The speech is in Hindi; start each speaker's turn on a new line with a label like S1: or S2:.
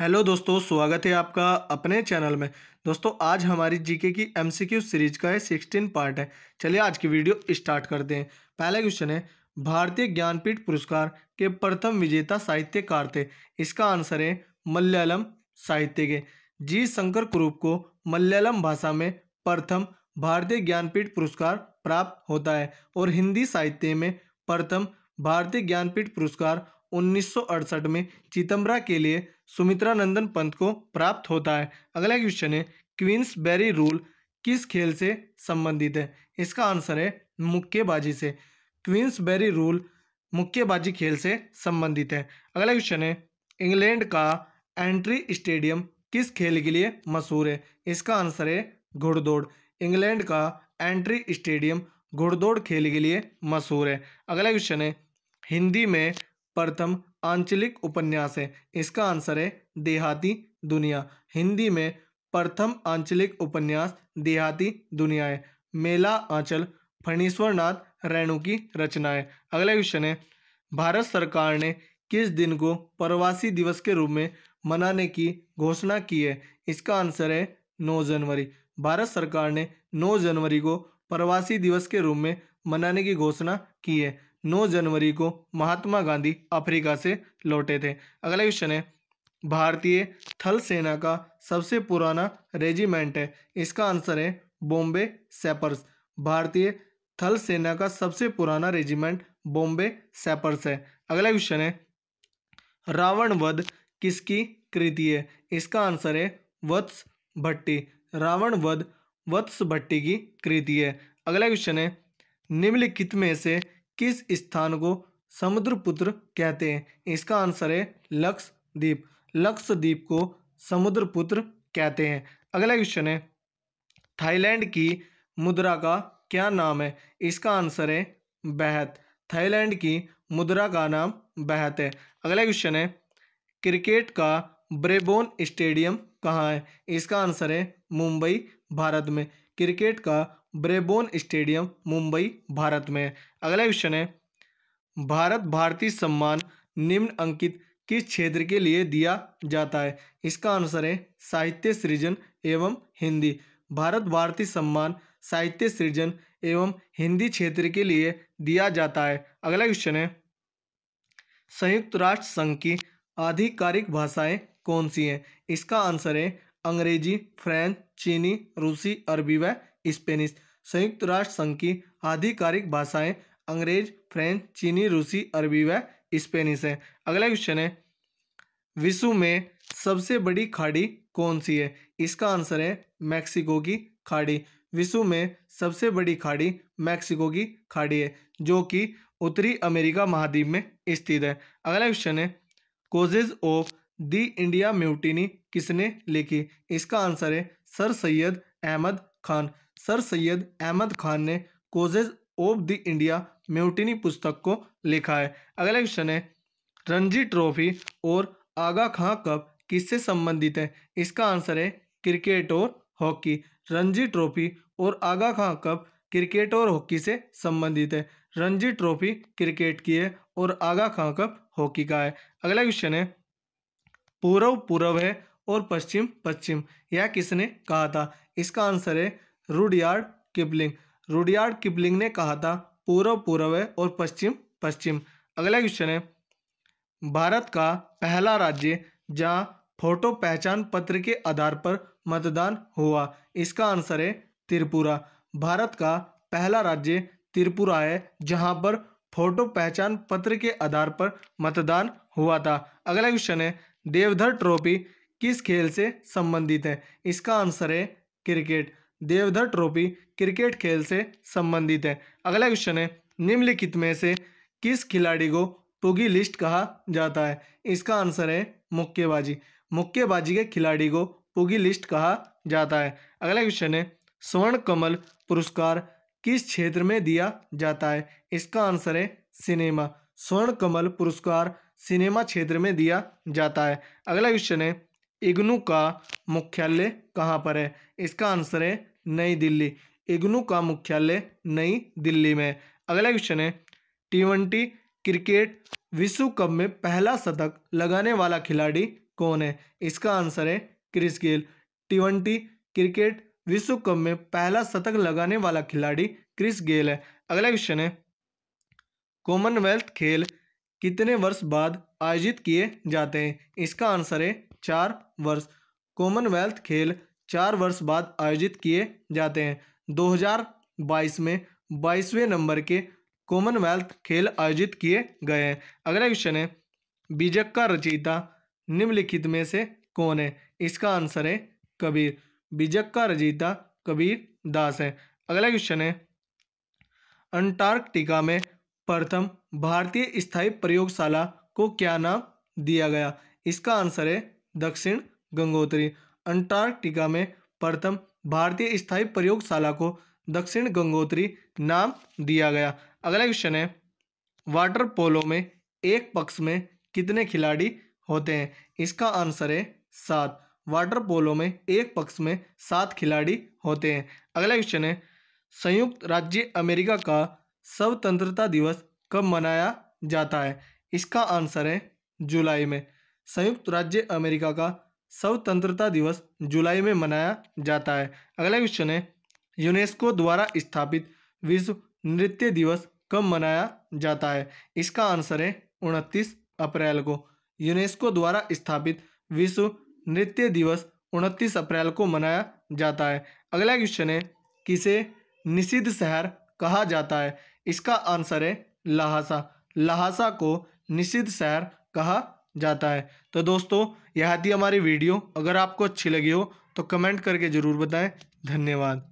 S1: हेलो दोस्तों स्वागत है आपका अपने चैनल में दोस्तों आज हमारी जीके की एमसीक्यू सीरीज का है सिक्सटीन पार्ट है चलिए आज की वीडियो स्टार्ट करते हैं पहला क्वेश्चन है भारतीय ज्ञानपीठ पुरस्कार के प्रथम विजेता साहित्यकार थे इसका आंसर है मलयालम साहित्य के जी शंकर कुरूप को मलयालम भाषा में प्रथम भारतीय ज्ञानपीठ पुरस्कार प्राप्त होता है और हिंदी साहित्य में प्रथम भारतीय ज्ञानपीठ पुरस्कार उन्नीस में चिदम्बरा के लिए सुमित्रा नंदन पंत को प्राप्त होता है अगला क्वेश्चन है क्वींस बेरी रूल किस खेल से संबंधित है इसका आंसर है मुक्केबाजी से क्वींस बेरी रूल मुक्केबाजी खेल से संबंधित है अगला क्वेश्चन है इंग्लैंड का एंट्री स्टेडियम किस खेल के लिए मशहूर है इसका आंसर है घुड़दौड़ इंग्लैंड का एंट्री स्टेडियम घुड़दौड़ खेल के लिए मशहूर है अगला क्वेश्चन है हिंदी में प्रथम आंचलिक उपन्यास है इसका आंसर है देहाती दुनिया हिंदी में प्रथम आंचलिक उपन्यास देहाती दुनिया है मेला आंचल फणीश्वरनाथ रेणु की रचना है अगला क्वेश्चन है भारत सरकार ने किस दिन को प्रवासी दिवस के रूप में मनाने की घोषणा की है इसका आंसर है 9 जनवरी भारत सरकार ने 9 जनवरी को प्रवासी दिवस के रूप में मनाने की घोषणा की है 9 जनवरी को महात्मा गांधी अफ्रीका से लौटे थे अगला क्वेश्चन है भारतीय थल सेना का सबसे पुराना रेजिमेंट है इसका आंसर है बॉम्बे सेपर्स भारतीय थल सेना का सबसे पुराना रेजिमेंट बॉम्बे सेपर्स है अगला क्वेश्चन है रावण वध किसकी कृति है इसका आंसर है वत्स भट्टी रावण वध वत्स भट्टी की कृति है अगला क्वेश्चन है निम्नलिखित में से किस स्थान को समुद्रपुत्र कहते हैं इसका आंसर है लक्षद्वीप लक्षद्वीप को समुद्रपुत्र कहते हैं अगला क्वेश्चन है थाईलैंड की मुद्रा का क्या नाम है इसका आंसर है बहत थाईलैंड की मुद्रा का नाम बहत है अगला क्वेश्चन है क्रिकेट का ब्रेबोन स्टेडियम कहाँ है इसका आंसर है मुंबई भारत में क्रिकेट का ब्रेबोन स्टेडियम मुंबई भारत में अगला क्वेश्चन है भारत भारती सम्मान निम्न अंकित किस क्षेत्र के लिए दिया जाता है इसका आंसर है साहित्य सृजन एवं हिंदी भारत भारती सम्मान साहित्य सृजन एवं हिंदी क्षेत्र के लिए दिया जाता है अगला क्वेश्चन है संयुक्त राष्ट्र संघ की आधिकारिक भाषाएं कौन सी हैं इसका आंसर है अंग्रेजी फ्रेंच चीनी रूसी अरबी व स्पेनिश संयुक्त राष्ट्र संघ की आधिकारिक भाषाएं अंग्रेज फ्रेंच चीनी रूसी अरबी व स्पेनिश है अगला क्वेश्चन है विश्व में सबसे बड़ी खाड़ी कौन सी है इसका आंसर है मैक्सिको की खाड़ी विश्व में सबसे बड़ी खाड़ी मैक्सिको की खाड़ी है जो कि उत्तरी अमेरिका महाद्वीप में स्थित है अगला क्वेश्चन है causes of the India mutiny किसने लिखी इसका आंसर है सर सैयद अहमद खान सर सैयद अहमद खान ने causes of the India mutiny पुस्तक को लिखा है अगला क्वेश्चन है रणजी ट्रॉफी और आगा खां कप किससे संबंधित है इसका आंसर है क्रिकेट और हॉकी रणजी ट्रॉफी और आगा खां कप क्रिकेट और हॉकी से संबंधित है रणजी ट्रॉफी क्रिकेट की है और आगा खां कप हॉकी का है अगला क्वेश्चन है पूर्व पूर्व है और पश्चिम पश्चिम यह किसने कहा था इसका आंसर है रुडियार्ड किपलिंग रुडियार्ड किपलिंग ने कहा था पूर्व पूर्व है और पश्चिम पश्चिम अगला क्वेश्चन है भारत का पहला राज्य जहां फोटो पहचान पत्र के आधार पर मतदान हुआ इसका आंसर है त्रिपुरा भारत का पहला राज्य त्रिपुरा है जहां पर फोटो पहचान पत्र के आधार पर मतदान हुआ था अगला क्वेश्चन है देवधर ट्रॉफी किस खेल से संबंधित है इसका आंसर है क्रिकेट देवधर ट्रॉफी क्रिकेट खेल से संबंधित है अगला क्वेश्चन है निम्नलिखित में से किस खिलाड़ी को टोगी लिस्ट कहा जाता है इसका आंसर है मुक्केबाजी मुक्केबाजी के खिलाड़ी को टोगी लिस्ट कहा जाता है अगला क्वेश्चन है स्वर्ण कमल पुरस्कार किस क्षेत्र में दिया जाता है इसका आंसर है सिनेमा स्वर्ण कमल पुरस्कार सिनेमा क्षेत्र में दिया जाता है अगला क्वेश्चन है इग्नू का मुख्यालय कहाँ पर है इसका आंसर है नई दिल्ली इग्नू का मुख्यालय नई दिल्ली में अगला क्वेश्चन है टी ट्वेंटी क्रिकेट विश्व कप में पहला शतक लगाने वाला खिलाड़ी कौन है इसका आंसर है Chris Gayle T twenty cricket विश्व कप में पहला शतक लगाने वाला खिलाड़ी क्रिस गेल है अगला क्वेश्चन है कॉमनवेल्थ खेल कितने वर्ष बाद आयोजित किए जाते हैं इसका आंसर है चार वर्ष कॉमनवेल्थ खेल चार वर्ष बाद आयोजित किए जाते हैं 2022 में बाईसवें नंबर के कॉमनवेल्थ खेल आयोजित किए गए हैं अगला क्वेश्चन है बीजक का रचयिता निम्नलिखित में से कौन है इसका आंसर है कबीर बीजक का रचयिता कबीर दास है अगला क्वेश्चन है अंटार्कटिका में प्रथम भारतीय स्थायी प्रयोगशाला को क्या नाम दिया गया इसका आंसर है दक्षिण गंगोत्री अंटार्कटिका में प्रथम भारतीय स्थायी प्रयोगशाला को दक्षिण गंगोत्री नाम दिया गया अगला क्वेश्चन है वाटर पोलो में एक पक्ष में कितने खिलाड़ी होते हैं इसका आंसर है सात वाटर पोलो में एक पक्ष में सात खिलाड़ी होते हैं अगला क्वेश्चन है संयुक्त राज्य अमेरिका का स्वतंत्रता दिवस कब मनाया जाता है इसका आंसर है जुलाई में संयुक्त राज्य अमेरिका का स्वतंत्रता दिवस जुलाई में मनाया जाता है अगला क्वेश्चन है यूनेस्को द्वारा स्थापित विश्व नृत्य दिवस कब मनाया जाता है इसका आंसर है उनतीस अप्रैल को यूनेस्को द्वारा स्थापित विश्व नृत्य दिवस उनतीस अप्रैल को मनाया जाता है अगला क्वेश्चन है किसे निषिद्ध शहर कहा जाता है इसका आंसर है लहासा लहासा को निषिद्ध शहर कहा जाता है तो दोस्तों यह थी हमारी वीडियो अगर आपको अच्छी लगी हो तो कमेंट करके ज़रूर बताएं धन्यवाद